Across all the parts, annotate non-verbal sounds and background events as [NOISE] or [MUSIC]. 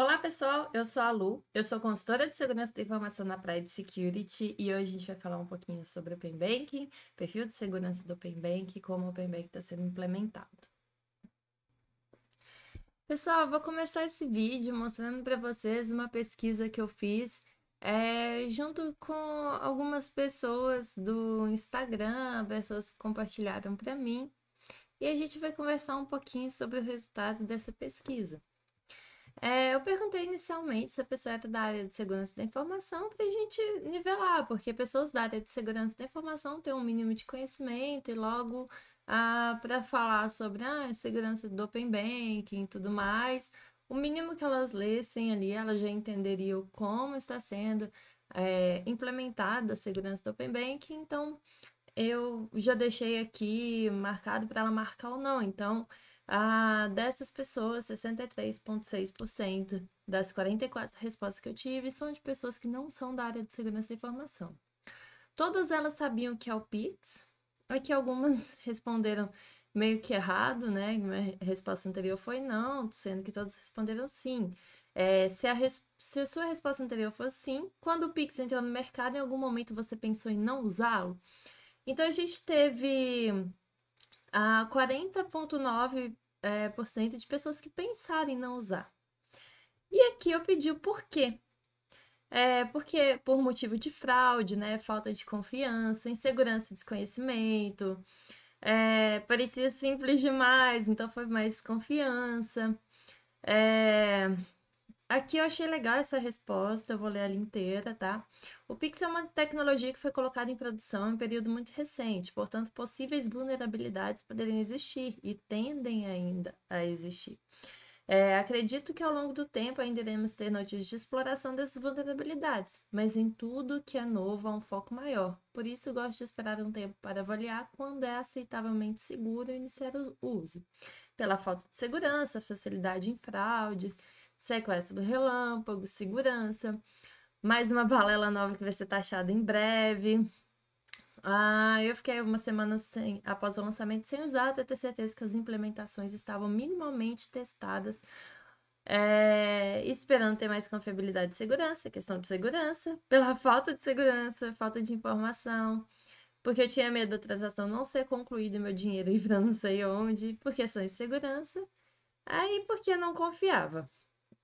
Olá, pessoal. Eu sou a Lu, eu sou consultora de segurança da informação na Pride Security e hoje a gente vai falar um pouquinho sobre o Open Banking, perfil de segurança do Open Banking e como o Open Banking está sendo implementado. Pessoal, vou começar esse vídeo mostrando para vocês uma pesquisa que eu fiz é, junto com algumas pessoas do Instagram, pessoas que compartilharam para mim, e a gente vai conversar um pouquinho sobre o resultado dessa pesquisa. É, eu perguntei inicialmente se a pessoa era é da área de segurança da informação para a gente nivelar, porque pessoas da área de segurança da informação têm um mínimo de conhecimento e logo ah, para falar sobre a ah, segurança do Open Banking e tudo mais, o mínimo que elas lessem ali, elas já entenderiam como está sendo é, implementada a segurança do Open Banking, então eu já deixei aqui marcado para ela marcar ou não. Então, ah, dessas pessoas, 63,6% das 44 respostas que eu tive são de pessoas que não são da área de segurança e informação. Todas elas sabiam que é o PIX, aqui é algumas [LAUGHS] responderam meio que errado, né? Minha resposta anterior foi não, sendo que todos responderam sim. É, se, a res... se a sua resposta anterior fosse sim, quando o Pix entrou no mercado, em algum momento você pensou em não usá-lo? Então a gente teve a 40,9% é, eh, de pessoas que pensaram em não usar. E aqui eu pedi o porquê. É, porque por motivo de fraude, né, falta de confiança, insegurança e desconhecimento, é, parecia simples demais, então foi mais desconfiança. É, eh, Aqui eu achei legal essa resposta, eu vou ler ela inteira, tá? O Pix é uma tecnologia que foi colocada em produção em um período muito recente, portanto, possíveis vulnerabilidades poderiam existir e tendem ainda a existir. É, acredito que ao longo do tempo ainda iremos ter notícias de exploração dessas vulnerabilidades, mas em tudo que é novo há um foco maior. Por isso, gosto de esperar um tempo para avaliar quando é aceitavelmente seguro iniciar o uso, pela falta de segurança, facilidade em fraudes sequestro do relâmpago, segurança, mais uma [LAUGHS] balela nova que vai ser taxada em breve. Ah, eu fiquei uma semana sem, após o lançamento sem usar até ter certeza que as implementações estavam minimamente testadas, é, esperando ter mais confiabilidade e segurança, questão de segurança, [LAUGHS] pela falta de segurança, falta de informação, porque eu tinha medo da transação não ser concluída e meu dinheiro [LAUGHS] ir para não sei onde, por questões de segurança, aí porque não confiava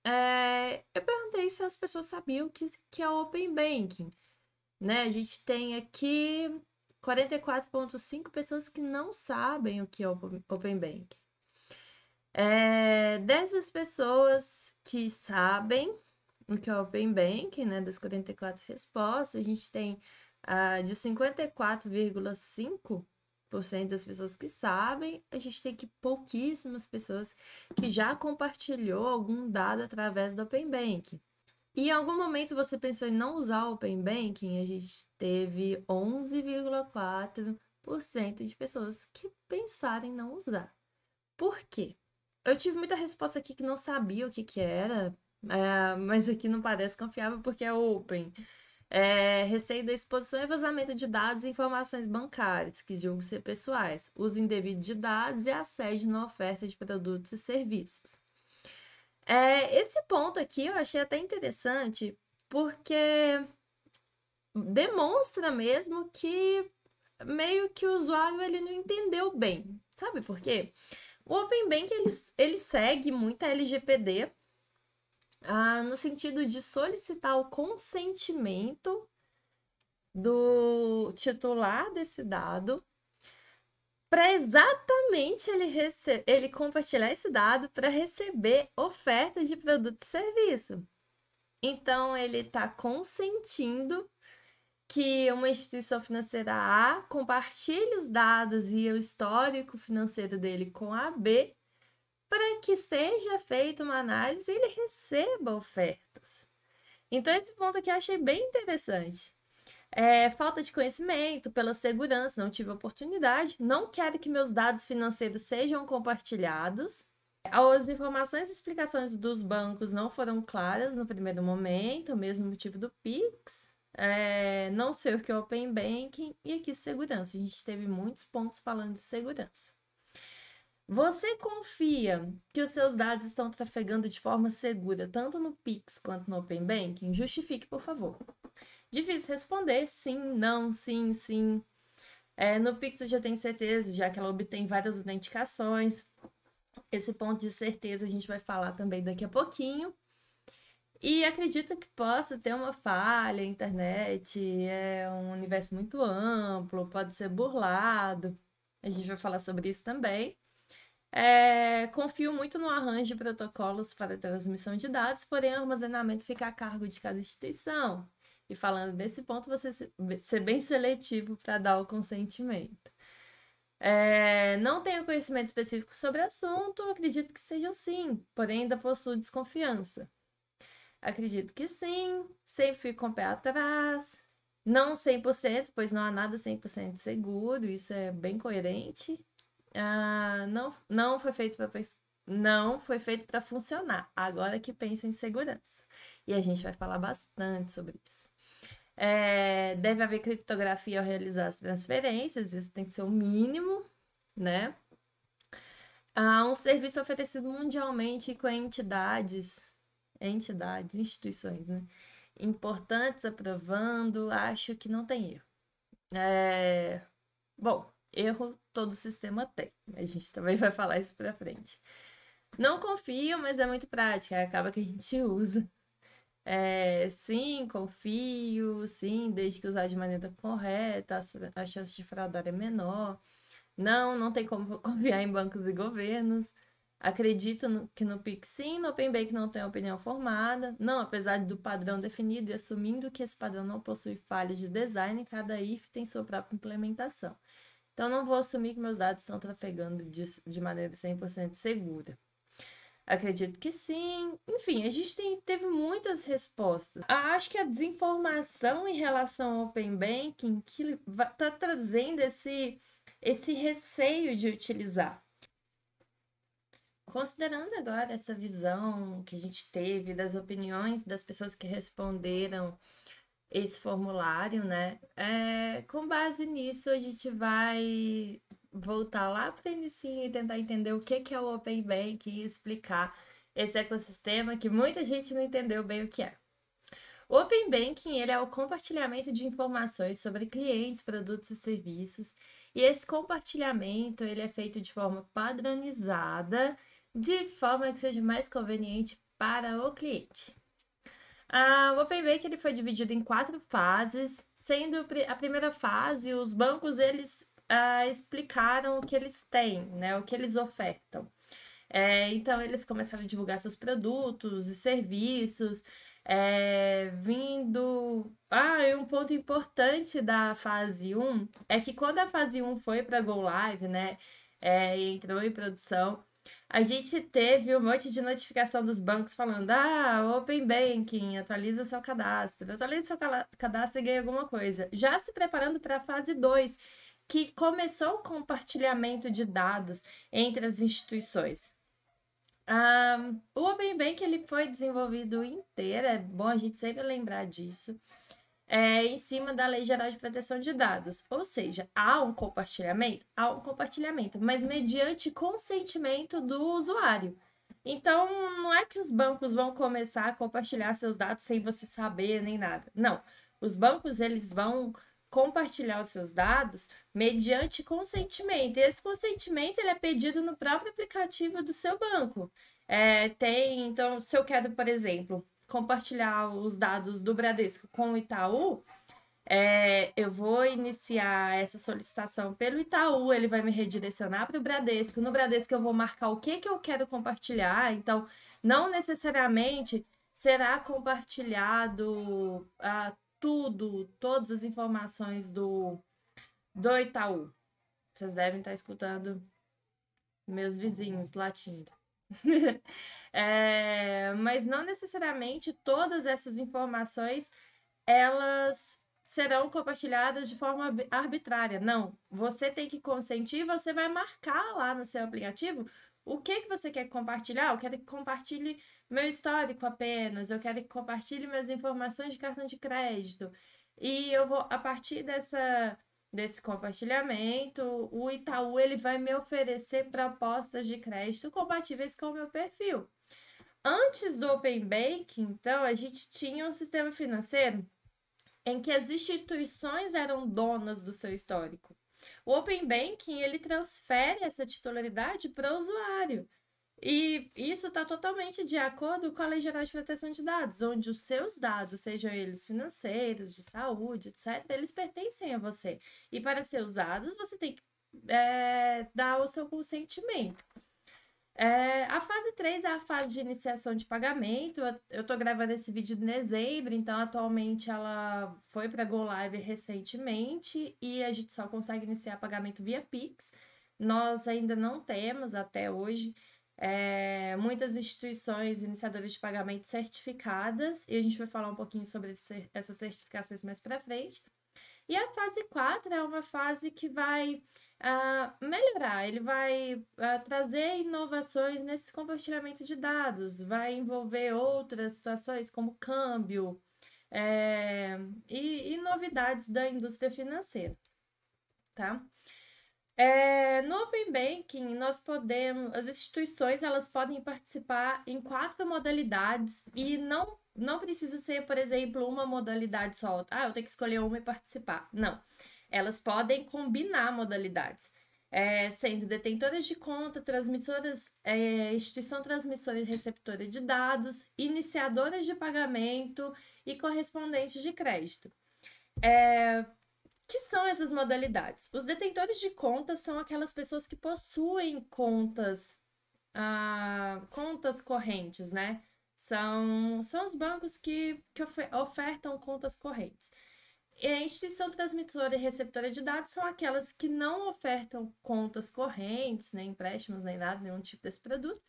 é, eu perguntei se as pessoas sabiam que, que é Open Banking. Né? A gente tem aqui 44,5 pessoas que não sabem o que é Open Banking. É, dessas pessoas que sabem o que é Open Banking, né, das 44 respostas, a gente tem ah, de 54,5 das pessoas que sabem, a gente tem que pouquíssimas pessoas que já compartilhou algum dado através do Open Bank. E em algum momento você pensou em não usar o Open Banking, a gente teve 11,4% de pessoas que pensaram em não usar. Por quê? Eu tive muita resposta aqui que não sabia o que, que era, é, mas aqui não parece confiável porque é Open. É, receio da exposição e vazamento de dados e informações bancárias, que julgo ser pessoais, uso indevido de dados e assédio na oferta de produtos e serviços. É, esse ponto aqui eu achei até interessante, porque demonstra mesmo que meio que o usuário ele não entendeu bem. Sabe por quê? O Open Bank ele, ele segue muito a LGPD, ah, no sentido de solicitar o consentimento do titular desse dado para exatamente ele, ele compartilhar esse dado para receber oferta de produto e serviço. Então, ele está consentindo que uma instituição financeira A compartilhe os dados e o histórico financeiro dele com a B para que seja feita uma análise e ele receba ofertas. Então, esse ponto aqui eu achei bem interessante. É, falta de conhecimento, pela segurança, não tive oportunidade, não quero que meus dados financeiros sejam compartilhados. As informações e explicações dos bancos não foram claras no primeiro momento, o mesmo motivo do Pix. É, não sei o que é Open Banking e aqui segurança. A gente teve muitos pontos falando de segurança. Você confia que os seus dados estão trafegando de forma segura tanto no Pix quanto no Open Banking? Justifique, por favor. Difícil responder sim, não, sim, sim. É, no Pix eu já tenho certeza, já que ela obtém várias autenticações. Esse ponto de certeza a gente vai falar também daqui a pouquinho. E acredito que possa ter uma falha, a internet é um universo muito amplo, pode ser burlado. A gente vai falar sobre isso também. É, confio muito no arranjo de protocolos para transmissão de dados, porém o armazenamento fica a cargo de cada instituição. E falando desse ponto, você ser bem seletivo para dar o consentimento. É, não tenho conhecimento específico sobre o assunto, acredito que seja sim, porém ainda possuo desconfiança. Acredito que sim, sempre fico com o pé atrás. Não 100%, pois não há nada 100% seguro, isso é bem coerente. Ah, não, não foi feito para não foi feito para funcionar. Agora que pensa em segurança. E a gente vai falar bastante sobre isso. É, deve haver criptografia ao realizar as transferências, isso tem que ser o mínimo, né? Há um serviço oferecido mundialmente com entidades, entidades, instituições, né? Importantes aprovando, acho que não tem erro. É, bom, Erro todo sistema tem. A gente também vai falar isso pra frente. Não confio, mas é muito prática, é acaba que a gente usa. É, sim, confio, sim, desde que usar de maneira correta, a chance de fraudar é menor. Não, não tem como [LAUGHS] confiar em bancos e governos. Acredito no, que no PIX sim, no Open Bank não tenho opinião formada. Não, apesar do padrão definido e assumindo que esse padrão não possui falhas de design, cada IF tem sua própria implementação. Então, não vou assumir que meus dados estão trafegando de, de maneira 100% segura. Acredito que sim. Enfim, a gente tem, teve muitas respostas. Ah, acho que a desinformação em relação ao Open Banking que está trazendo esse, esse receio de utilizar. Considerando agora essa visão que a gente teve das opiniões das pessoas que responderam esse formulário, né? É, com base nisso, a gente vai voltar lá para o e tentar entender o que, que é o Open Bank e explicar esse ecossistema que muita gente não entendeu bem o que é. O Open Banking ele é o compartilhamento de informações sobre clientes, produtos e serviços, e esse compartilhamento ele é feito de forma padronizada, de forma que seja mais conveniente para o cliente. Ah, o Open Bank ele foi dividido em quatro fases, sendo a primeira fase os bancos eles ah, explicaram o que eles têm, né, o que eles ofertam. É, então eles começaram a divulgar seus produtos e serviços, é, vindo. Ah, e um ponto importante da fase 1 é que quando a fase 1 foi para Go Live, né? É, entrou em produção, a gente teve um monte de notificação dos bancos falando: ah, Open Banking, atualiza seu cadastro, atualiza seu cadastro e ganha alguma coisa. Já se preparando para a fase 2, que começou o compartilhamento de dados entre as instituições. Um, o Open Bank ele foi desenvolvido inteiro, é bom a gente sempre lembrar disso é, em cima da Lei Geral de Proteção de Dados. Ou seja, há um compartilhamento? Há um compartilhamento, mas mediante consentimento do usuário. Então, não é que os bancos vão começar a compartilhar seus dados sem você saber nem nada. Não. Os bancos, eles vão compartilhar os seus dados mediante consentimento. E esse consentimento, ele é pedido no próprio aplicativo do seu banco. É, tem, então, se eu quero, por exemplo, compartilhar os dados do Bradesco com o Itaú, é, eu vou iniciar essa solicitação pelo Itaú, ele vai me redirecionar para o Bradesco. No Bradesco eu vou marcar o que, que eu quero compartilhar, então não necessariamente será compartilhado ah, tudo, todas as informações do, do Itaú. Vocês devem estar escutando meus vizinhos latindo. [LAUGHS] é, mas não necessariamente todas essas informações elas serão compartilhadas de forma arbitrária. Não, você tem que consentir, você vai marcar lá no seu aplicativo o que, que você quer compartilhar. Eu quero que compartilhe meu histórico apenas, eu quero que compartilhe minhas informações de cartão de crédito. E eu vou, a partir dessa desse compartilhamento, o Itaú ele vai me oferecer propostas de crédito compatíveis com o meu perfil. Antes do Open Banking, então, a gente tinha um sistema financeiro em que as instituições eram donas do seu histórico. O Open Banking ele transfere essa titularidade para o usuário. E isso está totalmente de acordo com a Lei Geral de Proteção de Dados, onde os seus dados, sejam eles financeiros, de saúde, etc., eles pertencem a você. E para ser usados, você tem que é, dar o seu consentimento. É, a fase 3 é a fase de iniciação de pagamento. Eu estou gravando esse vídeo em dezembro, então atualmente ela foi para Go Live recentemente e a gente só consegue iniciar pagamento via Pix. Nós ainda não temos até hoje é, muitas instituições iniciadoras de pagamento certificadas, e a gente vai falar um pouquinho sobre esse, essas certificações mais para frente. E a fase 4 é uma fase que vai uh, melhorar, ele vai uh, trazer inovações nesse compartilhamento de dados, vai envolver outras situações como câmbio é, e, e novidades da indústria financeira, tá? É, no Open Banking, nós podemos, as instituições elas podem participar em quatro modalidades e não, não precisa ser, por exemplo, uma modalidade só. Ah, eu tenho que escolher uma e participar. Não. Elas podem combinar modalidades, é, sendo detentoras de conta, transmissoras, é, instituição transmissora e receptora de dados, iniciadoras de pagamento e correspondentes de crédito. É, que são essas modalidades? Os detentores de contas são aquelas pessoas que possuem contas, ah, contas correntes, né? São, são os bancos que, que ofertam contas correntes. E a instituição transmissora e receptora de dados são aquelas que não ofertam contas correntes, nem empréstimos, nem nada, nenhum tipo desse produto,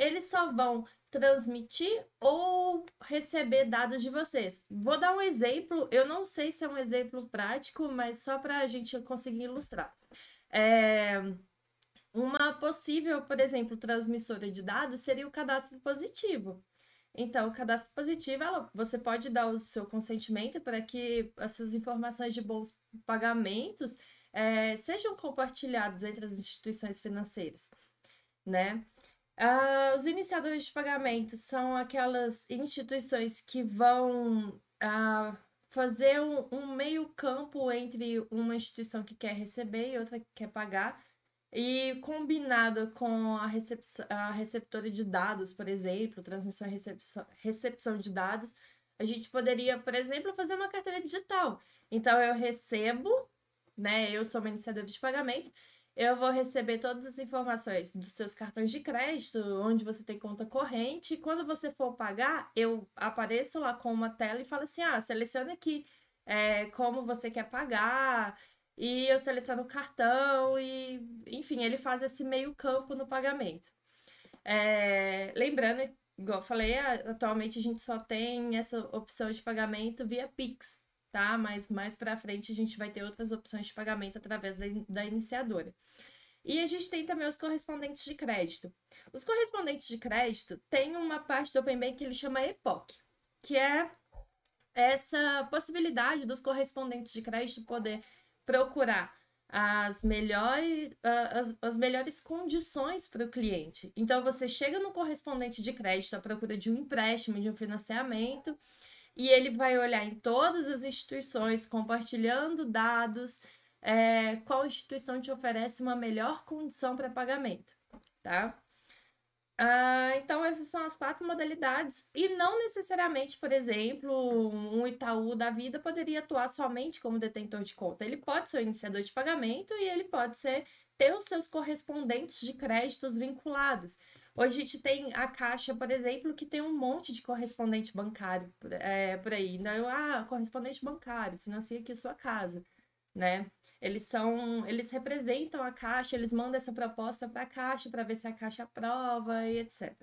eles só vão transmitir ou receber dados de vocês. Vou dar um exemplo, eu não sei se é um exemplo prático, mas só para a gente conseguir ilustrar. É... Uma possível, por exemplo, transmissora de dados seria o cadastro positivo. Então, o cadastro positivo, ela, você pode dar o seu consentimento para que as suas informações de bons pagamentos é, sejam compartilhadas entre as instituições financeiras, né? Uh, os iniciadores de pagamento são aquelas instituições que vão uh, fazer um, um meio-campo entre uma instituição que quer receber e outra que quer pagar, e combinada com a, recep a receptora de dados, por exemplo, transmissão e recepção, recepção de dados, a gente poderia, por exemplo, fazer uma carteira digital. Então, eu recebo, né? Eu sou uma iniciadora de pagamento, eu vou receber todas as informações dos seus cartões de crédito, onde você tem conta corrente, e quando você for pagar, eu apareço lá com uma tela e falo assim: ah, seleciona aqui é, como você quer pagar, e eu seleciono o cartão, e enfim, ele faz esse meio-campo no pagamento. É, lembrando, igual eu falei, atualmente a gente só tem essa opção de pagamento via Pix tá? Mas mais para frente a gente vai ter outras opções de pagamento através da, da iniciadora. E a gente tem também os correspondentes de crédito. Os correspondentes de crédito tem uma parte do Open Bank que ele chama EPOC, que é essa possibilidade dos correspondentes de crédito poder procurar as melhores, as, as melhores condições para o cliente. Então, você chega no correspondente de crédito à procura de um empréstimo, de um financiamento, e ele vai olhar em todas as instituições, compartilhando dados, é, qual instituição te oferece uma melhor condição para pagamento, tá? Ah, então, essas são as quatro modalidades, e não necessariamente, por exemplo, um Itaú da vida poderia atuar somente como detentor de conta. Ele pode ser o iniciador de pagamento e ele pode ser ter os seus correspondentes de créditos vinculados. Hoje a gente tem a Caixa, por exemplo, que tem um monte de correspondente bancário é, por aí. Então, ah, correspondente bancário, financia aqui sua casa, né? Eles são, eles representam a Caixa, eles mandam essa proposta para a Caixa para ver se a Caixa aprova e etc.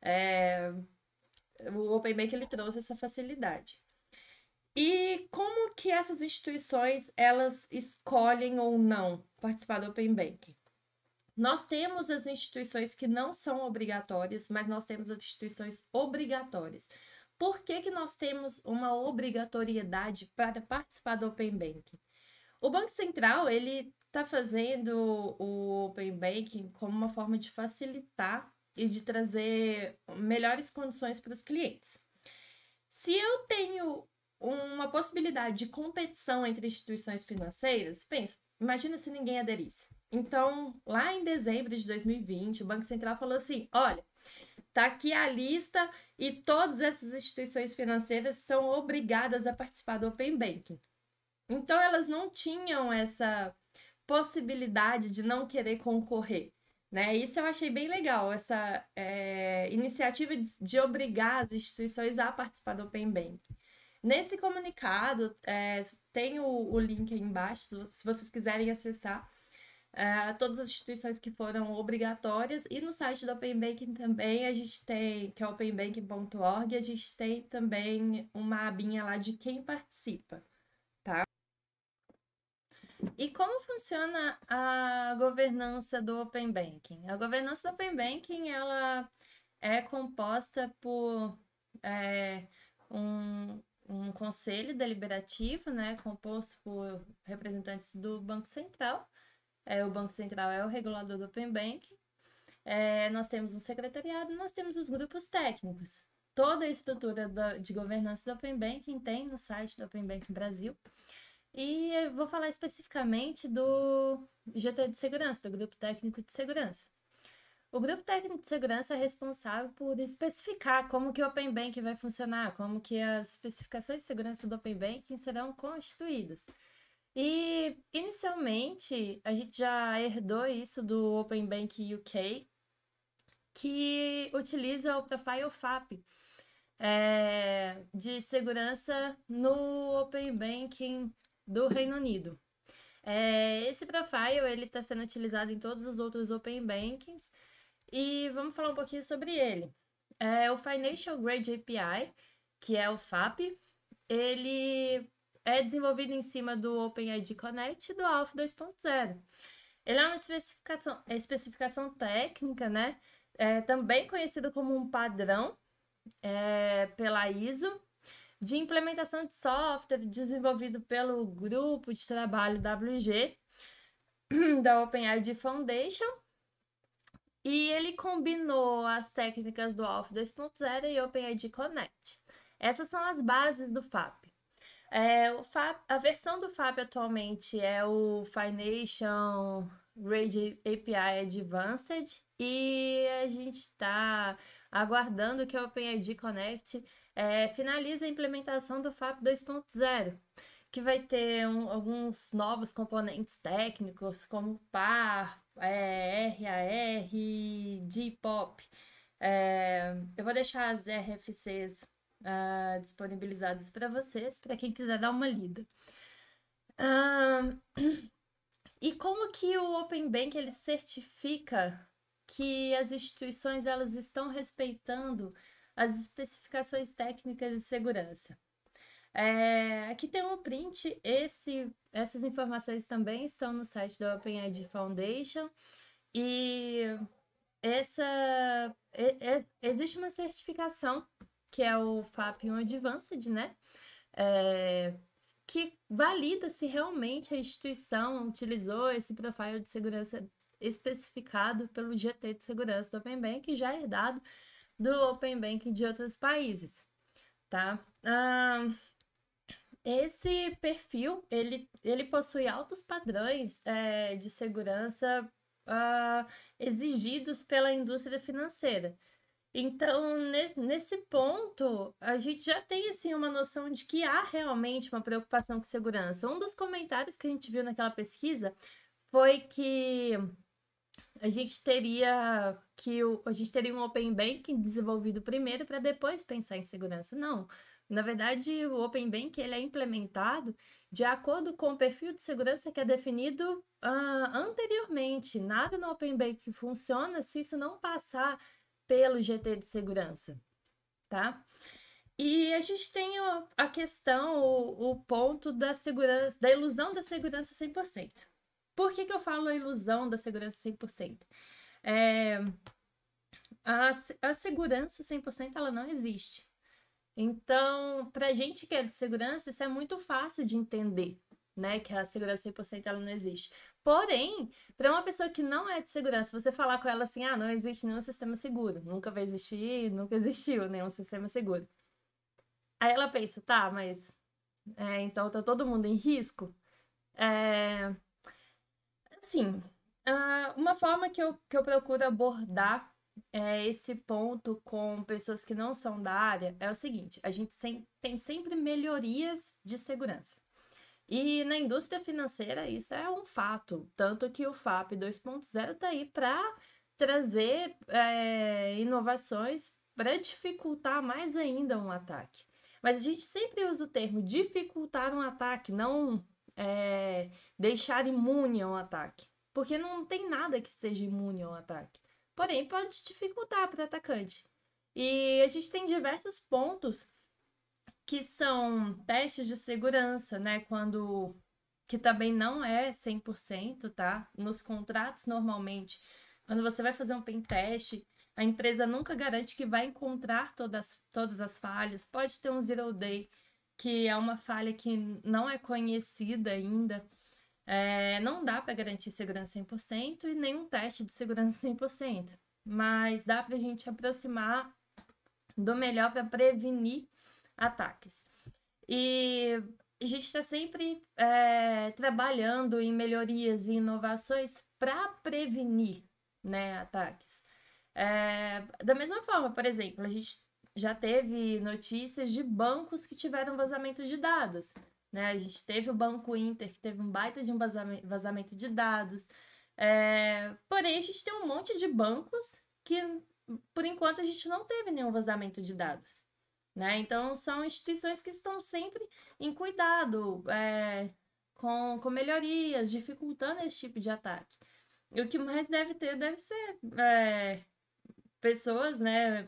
É, o Open Bank ele trouxe essa facilidade. E como que essas instituições elas escolhem ou não participar do Open Banking? Nós temos as instituições que não são obrigatórias, mas nós temos as instituições obrigatórias. Por que, que nós temos uma obrigatoriedade para participar do Open Banking? O Banco Central ele está fazendo o Open Banking como uma forma de facilitar e de trazer melhores condições para os clientes. Se eu tenho uma possibilidade de competição entre instituições financeiras, pensa, imagina se ninguém aderisse. Então, lá em dezembro de 2020, o Banco Central falou assim: olha, tá aqui a lista e todas essas instituições financeiras são obrigadas a participar do Open Banking. Então, elas não tinham essa possibilidade de não querer concorrer. Né? Isso eu achei bem legal, essa é, iniciativa de, de, obrigar as instituições a participar do Open Banking. Nesse comunicado, é, tem o, o link aí embaixo, se vocês quiserem acessar uh, todas as instituições que foram obrigatórias. E no site do Open Banking também a gente tem, que é openbanking.org, a gente tem também uma abinha lá de quem participa, tá? E como funciona a governança do Open Banking? A governança do Open Banking, ela é composta por é, um, um conselho deliberativo, né, composto por representantes do Banco Central, é, o Banco Central é o regulador do Open Bank, é, nós temos um secretariado, nós temos os grupos técnicos. Toda a estrutura de governança do Open Banking tem no site do Open Banking Brasil. E eu vou falar especificamente do GT de segurança, do Grupo Técnico de Segurança. O Grupo Técnico de Segurança é responsável por especificar como que o Open Banking vai funcionar, como que as especificações de segurança do Open Banking serão constituídas. E inicialmente a gente já herdou isso do Open Bank UK, que utiliza o Profile FAP é, eh, de segurança no Open Banking do Reino Unido. É, esse profile ele está sendo utilizado em todos os outros Open Bankings e vamos falar um pouquinho sobre ele. É, o Financial Grade API, que é o FAP, ele é desenvolvido em cima do OpenID Connect e do ALF 2.0. Ele é uma especificação, é especificação técnica, né? É também conhecido como um padrão é, pela ISO, de implementação de software desenvolvido pelo grupo de trabalho WG [CLEARS THROAT] da OpenID Foundation. E ele combinou as técnicas do ALF 2.0 e OpenID Connect. Essas são as bases do FAP. É, o FAB, a versão do FAB atualmente é o Fination Grade API Advanced e a gente está aguardando que a OpenID Connect é, finalize a implementação do FAB 2.0 que vai ter um, alguns novos componentes técnicos, como PAR, é, RAR, DPOP. É, eu vou deixar as RFCs uh, disponibilizados para vocês, para quem quiser dar uma lida. Uh, [CLEARS THROAT] e como que o Open Bank ele certifica que as instituições elas estão respeitando as especificações técnicas de segurança? É, aqui tem um print, esse, essas informações também estão no site da OpenID Foundation e essa é, é, existe uma certificação que é o FAP 1 Advanced, né? É, que valida se realmente a instituição utilizou esse profile de segurança especificado pelo GT de segurança do Open e já herdado do Open Bank de outros países, tá? esse perfil, ele, ele possui altos padrões é, de segurança ah, exigidos pela indústria financeira, então, nesse ponto, a gente já tem assim uma noção de que há realmente uma preocupação com segurança. Um dos comentários que a gente viu naquela pesquisa foi que a gente teria que o, a gente teria um open banking desenvolvido primeiro para depois pensar em segurança. Não. Na verdade, o Open Bank ele é implementado de acordo com o perfil de segurança que é definido uh, anteriormente. Nada no Open Bank funciona se isso não passar pelo GT de segurança, tá? E a gente tem a questão, o, o ponto da segurança, da ilusão da segurança 100%. Por que, que eu falo a ilusão da segurança 100%? É, a, a segurança 100% ela não existe. Então, para a gente que é de segurança, isso é muito fácil de entender, né? Que a segurança 100% ela não existe. Porém, para uma pessoa que não é de segurança, você falar com ela assim: ah, não existe nenhum sistema seguro, nunca vai existir, nunca existiu nenhum sistema seguro. Aí ela pensa: tá, mas é, então tá todo mundo em risco? É, assim, ah, uma forma que eu, que eu procuro abordar é, esse ponto com pessoas que não são da área é o seguinte: a gente tem sempre melhorias de segurança. E na indústria financeira isso é um fato, tanto que o FAP 2.0 está aí para trazer é, inovações para dificultar mais ainda um ataque. Mas a gente sempre usa o termo dificultar um ataque, não é, deixar imune a um ataque, porque não tem nada que seja imune a um ataque. Porém, pode dificultar para o atacante. E a gente tem diversos pontos que são testes de segurança, né? Quando que também não é 100%, tá? Nos contratos normalmente, quando você vai fazer um pen teste, a empresa nunca garante que vai encontrar todas, todas as falhas. Pode ter um zero day, que é uma falha que não é conhecida ainda. É, não dá para garantir segurança 100% e nenhum teste de segurança 100%, mas dá para a gente aproximar do melhor para prevenir ataques. E a gente está sempre é, trabalhando em melhorias e inovações para prevenir né, ataques. É, da mesma forma, por exemplo, a gente já teve notícias de bancos que tiveram vazamento de dados. Né? A gente teve o Banco Inter, que teve um baita de um vazamento de dados. É, porém, a gente tem um monte de bancos que, por enquanto, a gente não teve nenhum vazamento de dados. Né? Então, são instituições que estão sempre em cuidado, é, com, com melhorias, dificultando esse tipo de ataque. E o que mais deve ter deve ser é, pessoas, né?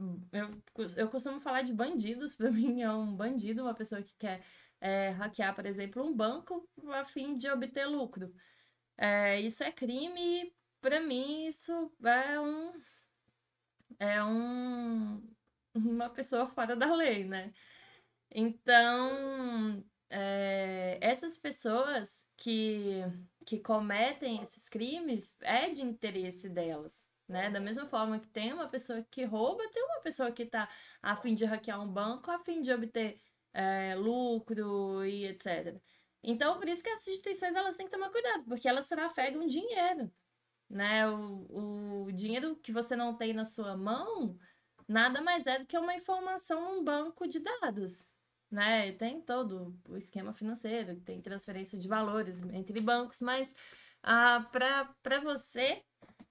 Uh, eu, eu costumo falar de bandidos, [LAUGHS] para mim é um bandido, uma pessoa que quer é, hackear, por exemplo, um banco a fim de obter lucro. É, isso é crime, para mim isso é um é um uma pessoa fora da lei, né? Então, é, essas pessoas que, que cometem esses crimes é de interesse delas. Né? Da mesma forma que tem uma pessoa que rouba, tem uma pessoa que está a fim de hackear um banco, a fim de obter é, lucro e etc. Então, por isso que as instituições elas têm que tomar cuidado, porque elas se trafegam dinheiro. Né? O, o dinheiro que você não tem na sua mão, nada mais é do que uma informação num banco de dados. Né? Tem todo o esquema financeiro, tem transferência de valores entre bancos, mas ah, para você,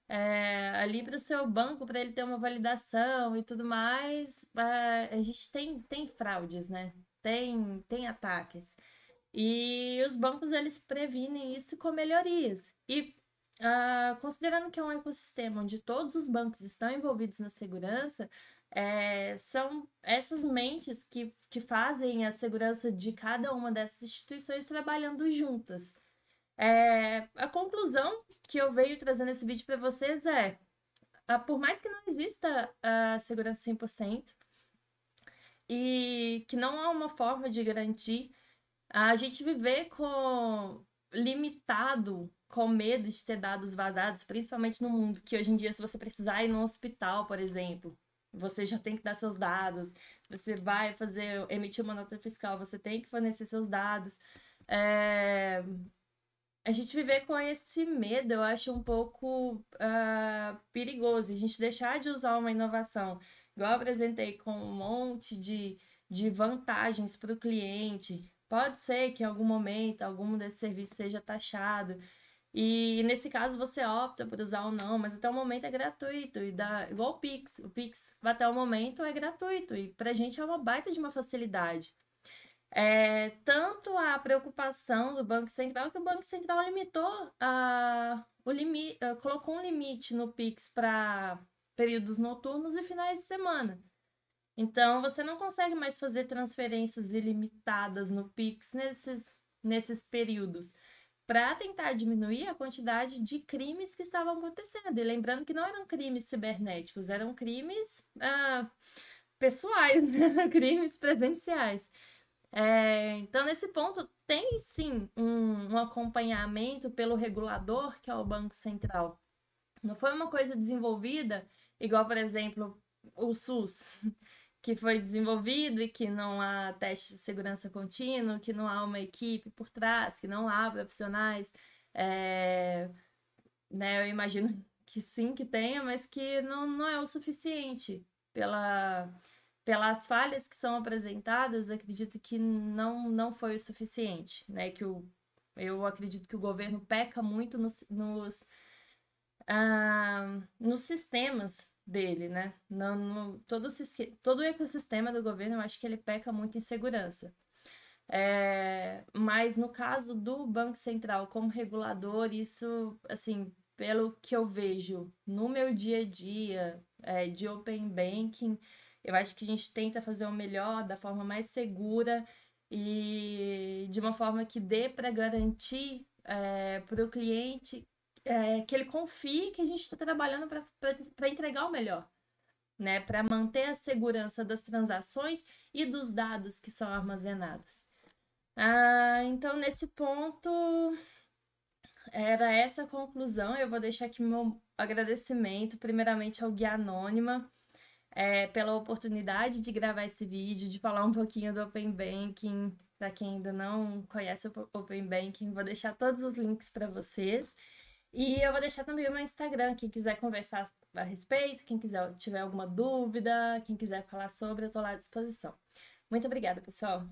é, ali para o seu banco, para ele ter uma validação e tudo mais, é, a gente tem, tem fraudes, né? Tem, tem ataques. E os bancos eles previnem isso com melhorias. E Uh, considerando que é um ecossistema onde todos os bancos estão envolvidos na segurança, é, são essas mentes que, que fazem a segurança de cada uma dessas instituições trabalhando juntas. É, a conclusão que eu venho trazendo esse vídeo para vocês é: uh, por mais que não exista a uh, segurança 100%, e que não há uma forma de garantir, a gente viver com limitado com medo de ter dados vazados, principalmente no mundo que hoje em dia, se você precisar ir num hospital, por exemplo, você já tem que dar seus dados. Você vai fazer, emitir uma nota fiscal, você tem que fornecer seus dados. É... A gente viver com esse medo, eu acho um pouco uh, perigoso. A gente deixar de usar uma inovação, igual eu apresentei, com um monte de, de vantagens para o cliente. Pode ser que em algum momento algum desses serviços seja taxado, e nesse caso você opta por usar ou não, mas até o momento é gratuito. E dá igual o Pix. O Pix até o momento é gratuito. E pra gente é uma baita de uma facilidade. É, tanto a preocupação do Banco Central que o Banco Central limitou a, o limite, eh, colocou um limite no Pix para períodos noturnos e finais de semana. Então você não consegue mais fazer transferências ilimitadas no Pix nesses, nesses períodos para tentar diminuir a quantidade de crimes que estavam acontecendo. E lembrando que não eram crimes cibernéticos, eram crimes ah, pessoais, [LAUGHS] né? crimes presenciais. É, então, nesse ponto, tem sim um, um acompanhamento pelo regulador, que é o Banco Central. Não foi uma coisa desenvolvida, igual, por exemplo, o SUS. [LAUGHS] que foi desenvolvido e que não há teste de segurança contínuo, que não há uma equipe por trás, que não há profissionais. É, né, eu imagino [LAUGHS] que sim, que tenha, mas que não, não é o suficiente pela, pelas falhas que são apresentadas, acredito que não, não foi o suficiente, né? Que o, eu acredito que o governo peca muito nos, nos, ah, nos sistemas dele, né? Não, não, todo, todo o ecossistema do governo, eu acho que ele peca muito em segurança. É, mas no caso do Banco Central como regulador, isso, assim, pelo que eu vejo no meu dia a dia é, de Open Banking, eu acho que a gente tenta fazer o melhor da forma mais segura e de uma forma que dê para garantir é, para o cliente é, que ele confie que a gente está trabalhando para entregar o melhor, né? Para manter a segurança das transações e dos dados que são armazenados. Ah, então, nesse ponto, era essa a conclusão. Eu vou deixar aqui meu agradecimento, primeiramente, ao Guia Anônima. É, pela oportunidade de gravar esse vídeo, de falar um pouquinho do Open Banking. Para quem ainda não conhece o Open Banking, vou deixar todos os links para vocês. E eu vou deixar também o meu Instagram, quem quiser conversar a respeito, quem quiser tiver alguma dúvida, quem quiser falar sobre, eu estou lá à disposição. Muito obrigada, pessoal!